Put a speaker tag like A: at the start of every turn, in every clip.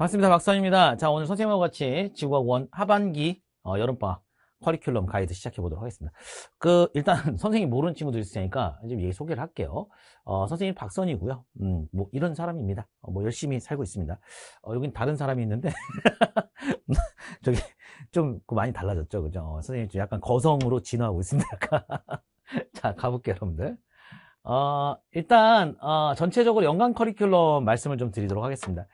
A: 반갑습니다. 박선입니다. 자, 오늘 선생님하고 같이 지구학원 하반기 어, 여름방학 커리큘럼 가이드 시작해 보도록 하겠습니다. 그 일단 선생님 모르는 친구들 있으니까 좀 얘기 소개를 할게요. 어, 선생님 박선이고요. 음, 뭐 이런 사람입니다. 어, 뭐 열심히 살고 있습니다. 어, 여긴 다른 사람이 있는데 저기 좀 그 많이 달라졌죠, 그죠? 어, 선생님 좀 약간 거성으로 진화하고 있습니다. 자, 가볼게요, 여러분들. 어, 일단 어, 전체적으로 연간 커리큘럼 말씀을 좀 드리도록 하겠습니다.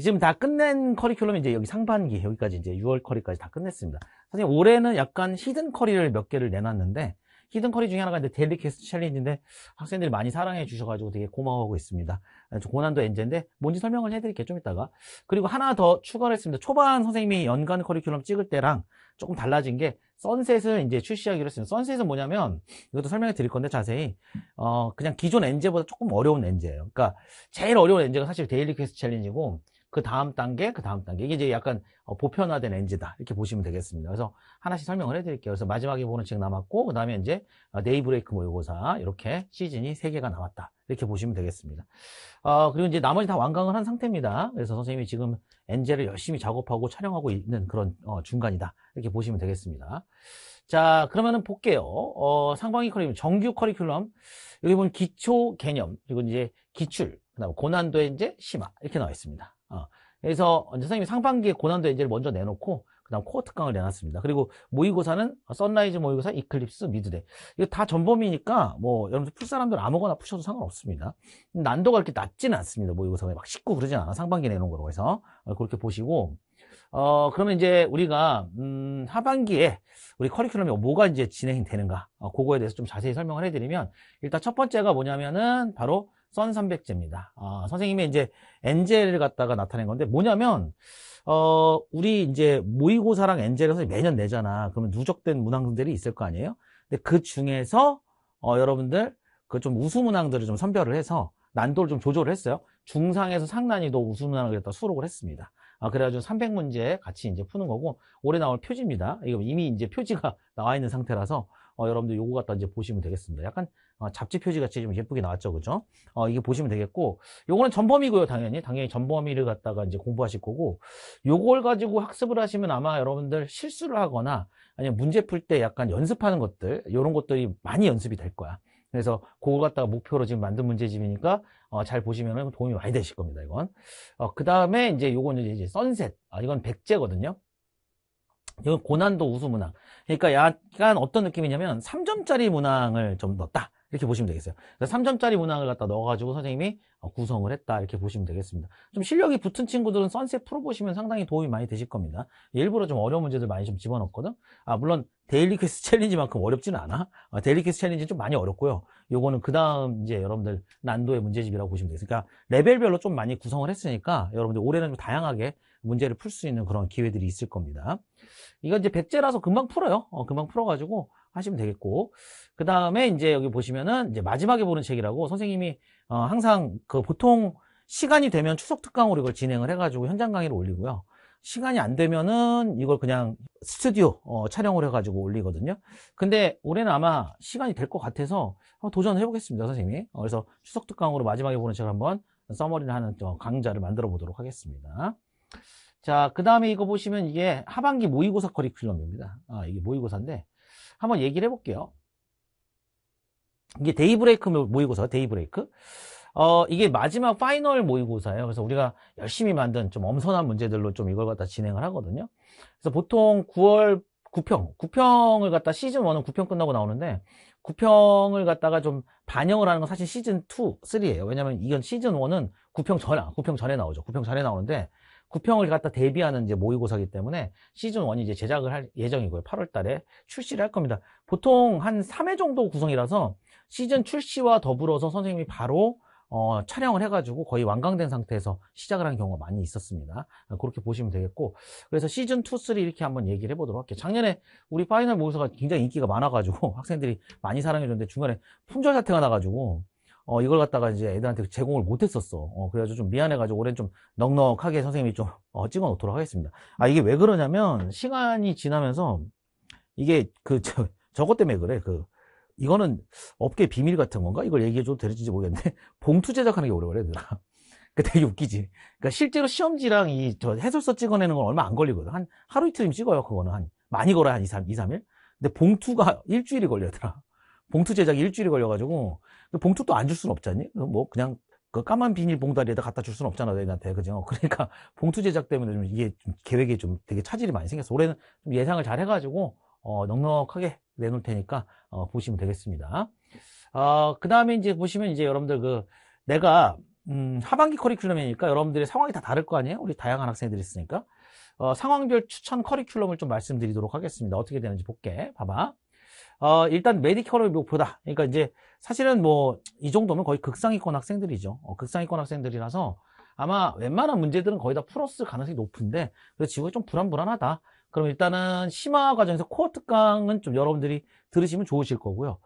A: 지금 다 끝낸 커리큘럼 이제 여기 상반기 여기까지 이제 6월 커리까지 다 끝냈습니다. 선생님 올해는 약간 히든 커리를 몇 개를 내놨는데 히든 커리 중에 하나가 이제 데일리 퀘스트 챌린지인데 학생들이 많이 사랑해 주셔가지고 되게 고마워하고 있습니다. 고난도 엔젠데 뭔지 설명을 해드릴게요. 좀 이따가. 그리고 하나 더 추가를 했습니다. 초반 선생님이 연간 커리큘럼 찍을 때랑 조금 달라진 게 선셋을 이제 출시하기로 했습니다. 선셋은 뭐냐면 이것도 설명해 드릴 건데 자세히 어 그냥 기존 엔제보다 조금 어려운 엔제예요. 그러니까 제일 어려운 엔제가 사실 데일리 퀘스트 챌린지고 그 다음 단계, 그 다음 단계. 이게 이제 약간 어, 보편화된 엔지다. 이렇게 보시면 되겠습니다. 그래서 하나씩 설명을 해드릴게요. 그래서 마지막에 보는 책 남았고, 그 다음에 이제 네이브레이크 어, 모의고사. 뭐 이렇게 시즌이 3개가 나왔다. 이렇게 보시면 되겠습니다. 어, 그리고 이제 나머지 다 완강을 한 상태입니다. 그래서 선생님이 지금 엔젤을 열심히 작업하고 촬영하고 있는 그런 어, 중간이다. 이렇게 보시면 되겠습니다. 자, 그러면은 볼게요. 어, 상방기 커리큘럼, 정규 커리큘럼. 여기 보면 기초 개념, 그리고 이제 기출, 그다음 고난도의 이제 심화. 이렇게 나와 있습니다. 어, 그래서 선생님이 상반기에 고난도 예제를 먼저 내놓고 그다음 코어 특강을 내놨습니다. 그리고 모의고사는 선라이즈 모의고사, 이클립스, 미드데 이거 다 전범이니까 뭐 여러분들 풀 사람들 아무거나 푸셔도 상관없습니다. 난도가 그렇게 낮지는 않습니다. 모의고사가 막 씻고 그러진 않아. 상반기 내놓은 거라고 해서 어, 그렇게 보시고 어 그러면 이제 우리가 음 하반기에 우리 커리큘럼이 뭐가 이제 진행이 되는가 어, 그거에 대해서 좀 자세히 설명을 해드리면 일단 첫 번째가 뭐냐면은 바로 썬삼백제입니다. 아, 선생님이 이제 엔젤을 갖다가 나타낸 건데 뭐냐면 어, 우리 이제 모의고사랑 엔젤에서 매년 내잖아. 그러면 누적된 문항들이 있을 거 아니에요? 근데 그 중에서 어, 여러분들 그 좀 우수 문항들을 좀 선별을 해서 난도를 좀 조절을 했어요. 중상에서 상난이도 우수 문항을 갖다 수록을 했습니다. 아, 그래가지고 300문제 같이 이제 푸는 거고 올해 나올 표지입니다. 이거 이미 이제 표지가 나와 있는 상태라서 어, 여러분들 요거 갖다 이제 보시면 되겠습니다. 약간 어, 잡지 표지 같이 좀 예쁘게 나왔죠, 그죠? 어, 이게 보시면 되겠고, 요거는 전범위고요, 당연히. 당연히 전범위를 갖다가 이제 공부하실 거고, 요걸 가지고 학습을 하시면 아마 여러분들 실수를 하거나, 아니면 문제 풀 때 약간 연습하는 것들, 이런 것들이 많이 연습이 될 거야. 그래서 그걸 갖다가 목표로 지금 만든 문제집이니까 어, 잘 보시면 도움이 많이 되실 겁니다, 이건. 어, 그 다음에 이제 요거는 이제 선셋. 아, 이건 백제거든요. 이건 고난도 우수문학. 그러니까 약간 어떤 느낌이냐면 3점짜리 문항을 좀 넣었다. 이렇게 보시면 되겠어요. 3점짜리 문항을 갖다 넣어가지고 선생님이 어, 구성을 했다. 이렇게 보시면 되겠습니다. 좀 실력이 붙은 친구들은 선셋 풀어보시면 상당히 도움이 많이 되실 겁니다. 일부러 좀 어려운 문제들 많이 좀 집어넣었거든. 아, 물론 데일리 퀘스트 챌린지만큼 어렵지는 않아. 아, 데일리 퀘스트 챌린지 좀 많이 어렵고요. 요거는 그 다음 이제 여러분들 난도의 문제집이라고 보시면 되겠습니다. 그러니까 레벨별로 좀 많이 구성을 했으니까 여러분들 올해는 좀 다양하게 문제를 풀 수 있는 그런 기회들이 있을 겁니다. 이건 이제 백제라서 금방 풀어요. 어, 금방 풀어가지고 하시면 되겠고 그 다음에 이제 여기 보시면은 이제 마지막에 보는 책이라고 선생님이 어, 항상 그 보통 시간이 되면 추석 특강으로 이걸 진행을 해가지고 현장 강의를 올리고요. 시간이 안 되면은 이걸 그냥 스튜디오 어, 촬영을 해가지고 올리거든요. 근데 올해는 아마 시간이 될 것 같아서 도전해 을 보겠습니다, 선생님. 어, 그래서 추석 특강으로 마지막에 보는 책을 한번 써머리를 하는 강좌를 만들어 보도록 하겠습니다. 자, 그 다음에 이거 보시면 이게 하반기 모의고사 커리큘럼입니다. 아, 이게 모의고사인데 한번 얘기를 해볼게요. 이게 데이브레이크 모의고사, 데이브레이크. 어, 이게 마지막 파이널 모의고사예요. 그래서 우리가 열심히 만든 좀 엄선한 문제들로 좀 이걸 갖다 진행을 하거든요. 그래서 보통 9월 9평, 9평을 갖다 시즌 1은 9평 끝나고 나오는데 9평을 갖다가 좀 반영을 하는 건 사실 시즌 2, 3예요. 왜냐면 이건 시즌 1은 9평 전, 9평 아, 전에 나오죠. 9평 전에 나오는데 구평을 갖다 대비하는 이제 모의고사기 때문에 시즌 1이 이제 제작을 할 예정이고요. 8월 달에 출시를 할 겁니다. 보통 한 3회 정도 구성이라서 시즌 출시와 더불어서 선생님이 바로 어, 촬영을 해가지고 거의 완강된 상태에서 시작을 한 경우가 많이 있었습니다. 아, 그렇게 보시면 되겠고 그래서 시즌 2, 3 이렇게 한번 얘기를 해보도록 할게요. 작년에 우리 파이널 모의사가 고 굉장히 인기가 많아가지고 학생들이 많이 사랑해줬는데 중간에 품절 사태가 나가지고 어, 이걸 갖다가 이제 애들한테 제공을 못했었어. 어, 그래가지고 좀 미안해가지고 올해는 좀 넉넉하게 선생님이 좀 어, 찍어 놓도록 하겠습니다. 아, 이게 왜 그러냐면 시간이 지나면서 이게 그, 저, 저것 때문에 그래. 그, 이거는 업계 비밀 같은 건가? 이걸 얘기해줘도 될지 모르겠는데 봉투 제작하는 게 오래 걸려, 얘들아. 그 되게 웃기지. 그니까 실제로 시험지랑 이저 해설서 찍어내는 건 얼마 안 걸리거든. 한 하루 이틀이면 찍어요. 그거는 한 많이 걸어요한 2, 3, 2, 3일. 근데 봉투가 일주일이 걸려더라. 봉투 제작이 일주일이 걸려가지고 봉투 도안 줄 수는 없잖니? 그 뭐 그냥 그 까만 비닐 봉다리에다 갖다 줄 수는 없잖아 너희한테 그죠? 그러니까 봉투 제작 때문에 좀 이게 좀 계획이 좀 되게 차질이 많이 생겼어. 올해는 좀 예상을 잘 해가지고 어, 넉넉하게 내놓을 테니까 어, 보시면 되겠습니다. 어, 그 다음에 이제 보시면 이제 여러분들 그 내가 음, 하반기 커리큘럼이니까 여러분들의 상황이 다 다를 거 아니에요? 우리 다양한 학생들이 있으니까 어, 상황별 추천 커리큘럼을 좀 말씀드리도록 하겠습니다. 어떻게 되는지 볼게. 봐봐. 어, 일단 메디컬을 목표다. 그러니까 이제 사실은 뭐 이 정도면 거의 극상위권 학생들이죠. 어, 극상위권 학생들이라서 아마 웬만한 문제들은 거의 다 풀었을 가능성이 높은데 그래서 지구가 좀 불안불안하다. 그럼 일단은 심화 과정에서 코어 특강은 좀 여러분들이 들으시면 좋으실 거고요.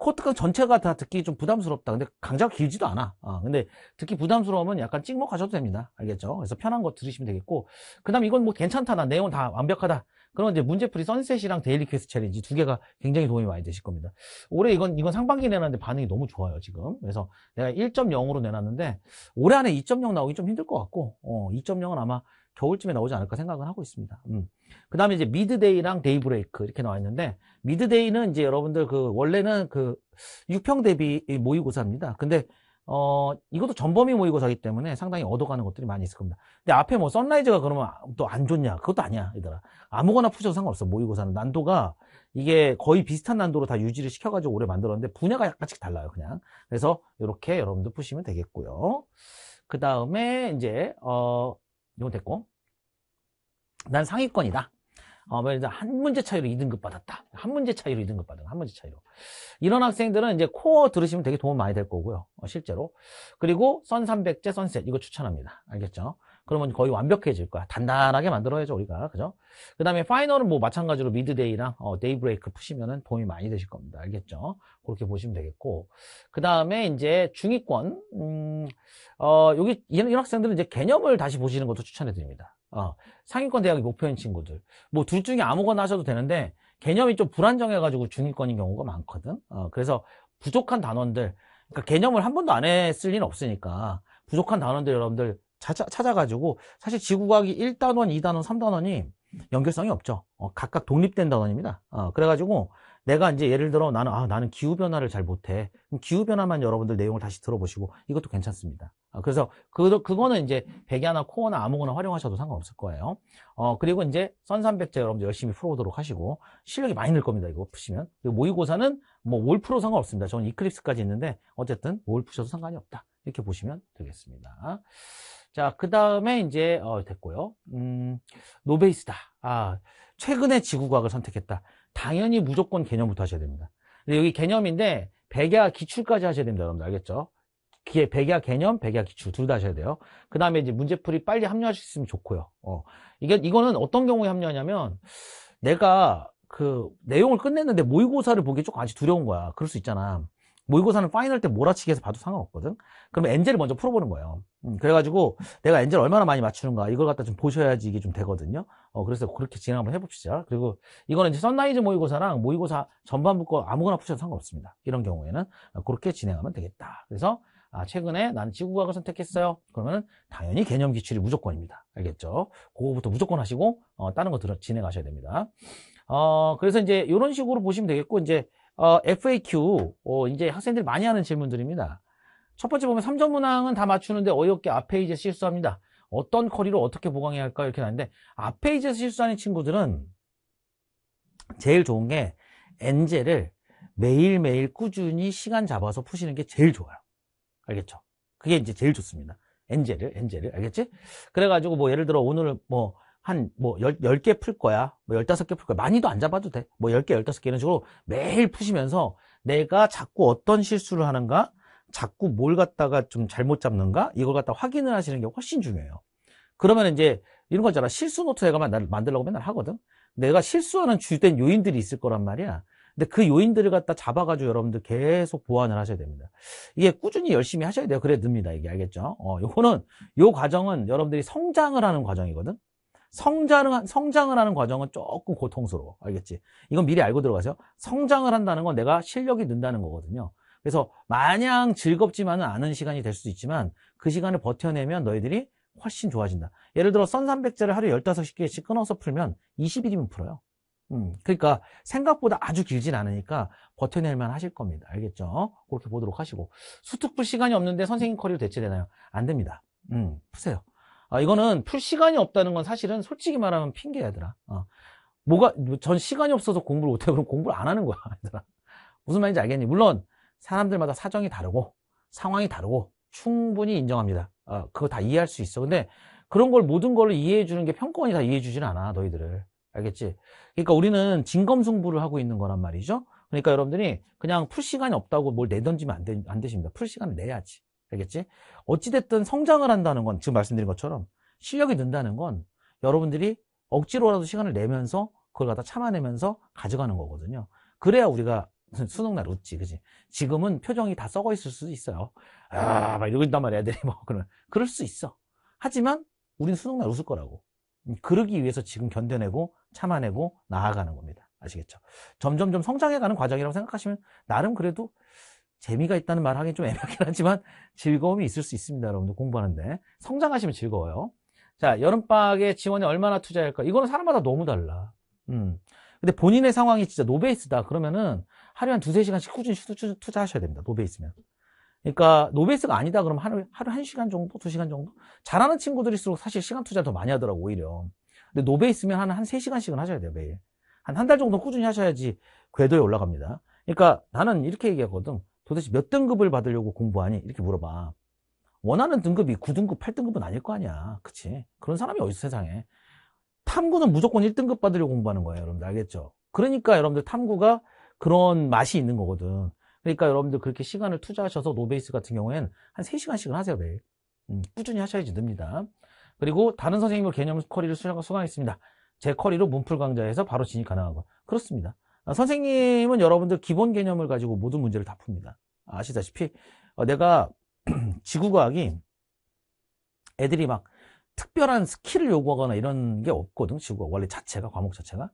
A: 코어 특강 전체가 다 듣기 좀 부담스럽다. 근데 강좌가 길지도 않아. 아, 근데 듣기 부담스러우면 약간 찍먹하셔도 됩니다. 알겠죠? 그래서 편한 거 들으시면 되겠고 그 다음 이건 뭐 괜찮다. 나 내용 다 완벽하다. 그런 이제 문제풀이 선셋이랑 데일리 퀘스트 챌린지 두 개가 굉장히 도움이 많이 되실 겁니다. 올해 이건 이건 상반기 내놨는데 반응이 너무 좋아요 지금. 그래서 내가 1.0으로 내놨는데 올해 안에 2.0 나오기 좀 힘들 것 같고 어, 2.0은 아마 겨울쯤에 나오지 않을까 생각을 하고 있습니다. 음. 그 다음에 이제 미드데이랑 데이브레이크 이렇게 나와 있는데 미드데이는 이제 여러분들 그 원래는 그 6평 대비 모의고사입니다. 근데 어, 이것도 전범위 모의고사기 때문에 상당히 얻어가는 것들이 많이 있을 겁니다. 근데 앞에 뭐 선라이즈가 그러면 또 안 좋냐? 그것도 아니야, 얘들아. 아무거나 푸셔도 상관없어, 모의고사는. 난도가 이게 거의 비슷한 난도로 다 유지를 시켜가지고 오래 만들었는데 분야가 약간씩 달라요, 그냥. 그래서 이렇게 여러분들 푸시면 되겠고요. 그 다음에 이제, 어, 이건 됐고. 난 상위권이다. 어, 뭐 한 문제 차이로 2등급 받았다. 한 문제 차이로 2등급 받은다한 문제 차이로. 이런 학생들은 이제 코어 들으시면 되게 도움 많이 될 거고요. 어, 실제로. 그리고 선 300제 선셋 이거 추천합니다. 알겠죠? 그러면 거의 완벽해질 거야. 단단하게 만들어야죠, 우리가. 그죠? 그 다음에 파이널은 뭐 마찬가지로 미드데이랑 어, 데이브레이크 푸시면은 도움이 많이 되실 겁니다. 알겠죠? 그렇게 보시면 되겠고. 그 다음에 이제 중위권, 음, 어, 여기, 이런, 이런 학생들은 이제 개념을 다시 보시는 것도 추천해 드립니다. 어, 상위권 대학의 목표인 친구들. 뭐 둘 중에 아무거나 하셔도 되는데, 개념이 좀 불안정해가지고 중위권인 경우가 많거든. 어, 그래서 부족한 단원들, 그러니까 개념을 한 번도 안 했을 리는 없으니까 부족한 단원들 여러분들 찾아, 찾아가지고 사실 지구과학이 1단원, 2단원, 3단원이 연결성이 없죠. 어, 각각 독립된 단원입니다. 어, 그래가지고 내가 이제 예를 들어 나는 아 나는 기후 변화를 잘 못해. 기후 변화만 여러분들 내용을 다시 들어보시고 이것도 괜찮습니다. 어, 그래서 그 그거는 이제 백야나 코어나 아무거나 활용하셔도 상관없을 거예요. 어 그리고 이제 선삼백제 여러분들 열심히 풀어보도록 하시고 실력이 많이 늘 겁니다. 이거 푸시면 모의고사는 뭐올 프로 상관없습니다. 저는 이클립스까지 있는데 어쨌든 올 푸셔도 상관이 없다. 이렇게 보시면 되겠습니다. 자, 그 다음에 이제 어, 됐고요. 음, 노베이스다. 아, 최근에 지구과학을 선택했다. 당연히 무조건 개념부터 하셔야 됩니다. 근데 여기 개념인데 백야 기출까지 하셔야 됩니다. 여러분들 알겠죠? 기에 백야 개념, 백야 기출 둘 다 하셔야 돼요. 그 다음에 이제 문제풀이 빨리 합류하실 수 있으면 좋고요. 어, 이게 이거는 어떤 경우에 합류하냐면 내가 그 내용을 끝냈는데 모의고사를 보기 조금 아직 두려운 거야. 그럴 수 있잖아. 모의고사는 파이널 때 몰아치기 해서 봐도 상관없거든 그럼 엔젤을 먼저 풀어보는 거예요 음, 그래가지고 내가 엔젤 얼마나 많이 맞추는가 이걸 갖다 좀 보셔야지 이게 좀 되거든요 어, 그래서 그렇게 진행 한번 해봅시다 그리고 이거는 이제 선라이즈 모의고사랑 모의고사 전반부 거 아무거나 푸셔도 상관없습니다 이런 경우에는 그렇게 진행하면 되겠다 그래서 아, 최근에 나는 지구과학을 선택했어요. 그러면 당연히 개념 기출이 무조건입니다. 알겠죠? 그거부터 무조건 하시고 어, 다른 거 들어, 진행하셔야 됩니다. 어, 그래서 이제 이런 식으로 보시면 되겠고 이제 어, FAQ, 어, 이제 학생들이 많이 하는 질문들입니다. 첫 번째 보면 3점 문항은 다 맞추는데 어이없게 앞 페이지에 실수합니다. 어떤 커리로 어떻게 보강해야 할까 이렇게 나는데 앞 페이지에서 실수하는 친구들은 제일 좋은 게 엔젤을 매일매일 꾸준히 시간 잡아서 푸시는 게 제일 좋아요. 알겠죠? 그게 이제 제일 좋습니다. 엔젤을, 엔젤을, 알겠지? 그래가지고 뭐 예를 들어 오늘 뭐 한뭐 10개 풀 거야. 뭐 15개 풀 거야. 많이도 안 잡아도 돼. 뭐 10개, 15개 이런 식으로 매일 푸시면서 내가 자꾸 어떤 실수를 하는가? 자꾸 뭘 갖다가 좀 잘못 잡는가? 이걸 갖다 확인을 하시는 게 훨씬 중요해요. 그러면 이제 이런 거잖아. 실수 노트 내가 만들려고 맨날 하거든. 내가 실수하는 주된 요인들이 있을 거란 말이야. 근데 그 요인들을 갖다 잡아가지고 여러분들 계속 보완을 하셔야 됩니다. 이게 꾸준히 열심히 하셔야 돼요. 그래 야 듭니다. 이게 알겠죠? 어, 요거는, 요 과정은 여러분들이 성장을 하는 과정이거든. 성장을, 성장을 하는 과정은 조금 고통스러워. 알겠지? 이건 미리 알고 들어가세요. 성장을 한다는 건 내가 실력이 는다는 거거든요. 그래서 마냥 즐겁지만은 않은 시간이 될 수도 있지만 그 시간을 버텨내면 너희들이 훨씬 좋아진다. 예를 들어 선 300제를 하루에 15개씩 끊어서 풀면 20일이면 풀어요. 음, 그러니까 생각보다 아주 길진 않으니까 버텨낼만 하실 겁니다. 알겠죠? 그렇게 보도록 하시고 수특부 시간이 없는데 선생님 커리어 대체되나요? 안 됩니다. 음, 푸세요. 아, 이거는 풀 시간이 없다는 건 사실은 솔직히 말하면 핑계야더라. 어. 뭐가 뭐 전 시간이 없어서 공부를 못해 그럼 공부를 안 하는 거야, 얘들아. 무슨 말인지 알겠니? 물론 사람들마다 사정이 다르고 상황이 다르고 충분히 인정합니다. 어, 그거 다 이해할 수 있어. 근데 그런 걸 모든 걸 이해해 주는 게평가이다 이해해 주진 않아, 너희들을. 알겠지? 그러니까 우리는 진검승부를 하고 있는 거란 말이죠. 그러니까 여러분들이 그냥 풀 시간이 없다고 뭘 내던지면 안, 되, 안 되십니다. 풀 시간을 내야지. 알겠지? 어찌됐든 성장을 한다는 건 지금 말씀드린 것처럼 실력이 는다는 건 여러분들이 억지로라도 시간을 내면서 그걸 갖다 참아내면서 가져가는 거거든요. 그래야 우리가 수능 날 웃지, 그지? 지금은 표정이 다 썩어 있을 수도 있어요. 아, 막 이러고 있단 말이야, 애들이 뭐. 그러 그럴 수 있어. 하지만, 우린 수능 날 웃을 거라고. 음, 그러기 위해서 지금 견뎌내고, 참아내고, 나아가는 겁니다. 아시겠죠? 점점점 성장해가는 과정이라고 생각하시면, 나름 그래도 재미가 있다는 말 하긴 좀 애매하긴 하지만 즐거움이 있을 수 있습니다. 여러분들 공부하는데. 성장하시면 즐거워요. 자, 여름방학에 지원이 얼마나 투자할까? 이거는 사람마다 너무 달라. 음. 근데 본인의 상황이 진짜 노베이스다. 그러면은 하루에 한 두세 시간씩 꾸준히 투자하셔야 됩니다. 노베이스면. 그러니까 노베이스가 아니다. 그러면 하루, 하루 한 시간 정도? 두 시간 정도? 잘하는 친구들일수록 사실 시간 투자더 많이 하더라고, 오히려. 근데 노베이스면 한, 한 세 시간씩은 하셔야 돼요, 매일. 한 한 달 정도 꾸준히 하셔야지 궤도에 올라갑니다. 그러니까 나는 이렇게 얘기하거든. 도대체 몇 등급을 받으려고 공부하니? 이렇게 물어봐. 원하는 등급이 9등급, 8등급은 아닐 거 아니야. 그치? 그런 사람이 어디서 세상에. 탐구는 무조건 1등급 받으려고 공부하는 거예요. 여러분들 알겠죠? 그러니까 여러분들 탐구가 그런 맛이 있는 거거든. 그러니까 여러분들 그렇게 시간을 투자하셔서 노베이스 같은 경우에는 한 3시간씩은 하세요, 매일. 음, 꾸준히 하셔야지 됩니다. 그리고 다른 선생님의 개념 커리를 수강했습니다. 제 커리로 문풀 강좌에서 바로 진입 가능하고. 그렇습니다. 아, 선생님은 여러분들 기본 개념을 가지고 모든 문제를 다 풉니다. 아시다시피 어, 내가 지구과학이 애들이 막 특별한 스킬을 요구하거나 이런 게 없거든 지구과학 원래 자체가 과목 자체가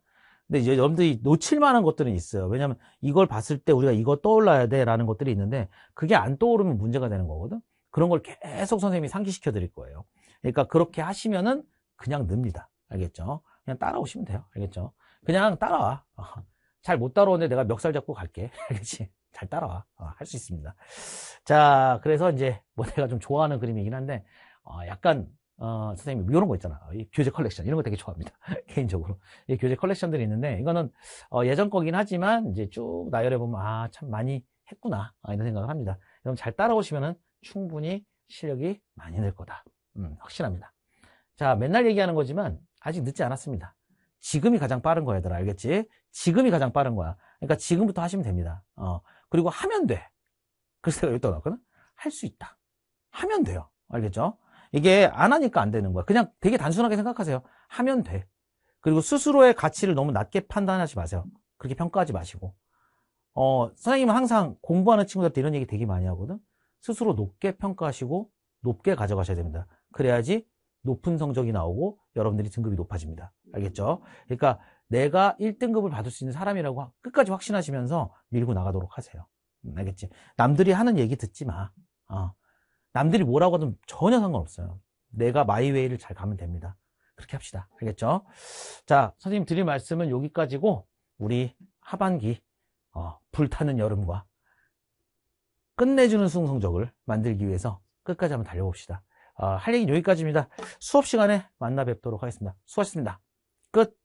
A: 근데 이제 여러분들이 놓칠 만한 것들은 있어요 왜냐하면 이걸 봤을 때 우리가 이거 떠올라야 돼 라는 것들이 있는데 그게 안 떠오르면 문제가 되는 거거든 그런 걸 계속 선생님이 상기시켜 드릴 거예요 그러니까 그렇게 하시면은 그냥 늡니다 알겠죠 그냥 따라오시면 돼요 알겠죠 그냥 따라와 잘못 따라오는데 내가 멱살 잡고 갈게. 알겠지? 잘 따라와. 어, 할수 있습니다. 자, 그래서 이제 뭐 내가 좀 좋아하는 그림이긴 한데, 어, 약간, 어, 선생님, 이런 거 있잖아. 이 교재 컬렉션. 이런 거 되게 좋아합니다. 개인적으로. 이 교재 컬렉션들이 있는데, 이거는, 어, 예전 거긴 하지만, 이제 쭉 나열해보면, 아, 참 많이 했구나. 아, 이런 생각을 합니다. 그럼 잘 따라오시면은 충분히 실력이 많이 늘 거다. 음, 확실합니다. 자, 맨날 얘기하는 거지만, 아직 늦지 않았습니다. 지금이 가장 빠른 거야, 얘들아. 알겠지? 지금이 가장 빠른 거야. 그러니까 지금부터 하시면 됩니다. 어. 그리고 하면 돼. 그래서 내가 여기 떠났거든? 할 수 있다. 하면 돼요. 알겠죠? 이게 안 하니까 안 되는 거야. 그냥 되게 단순하게 생각하세요. 하면 돼. 그리고 스스로의 가치를 너무 낮게 판단하지 마세요. 그렇게 평가하지 마시고. 어, 선생님은 항상 공부하는 친구들한테 이런 얘기 되게 많이 하거든? 스스로 높게 평가하시고 높게 가져가셔야 됩니다. 그래야지 높은 성적이 나오고 여러분들이 등급이 높아집니다. 알겠죠? 그러니까 내가 1등급을 받을 수 있는 사람이라고 끝까지 확신하시면서 밀고 나가도록 하세요. 음, 알겠지? 남들이 하는 얘기 듣지 마. 어. 남들이 뭐라고 하든 전혀 상관없어요. 내가 마이웨이를 잘 가면 됩니다. 그렇게 합시다. 알겠죠? 자, 선생님 드릴 말씀은 여기까지고 우리 하반기 어, 불타는 여름과 끝내주는 수성적을 만들기 위해서 끝까지 한번 달려봅시다. 어, 할 얘기는 여기까지입니다. 수업 시간에 만나 뵙도록 하겠습니다. 수고하셨습니다. 끝.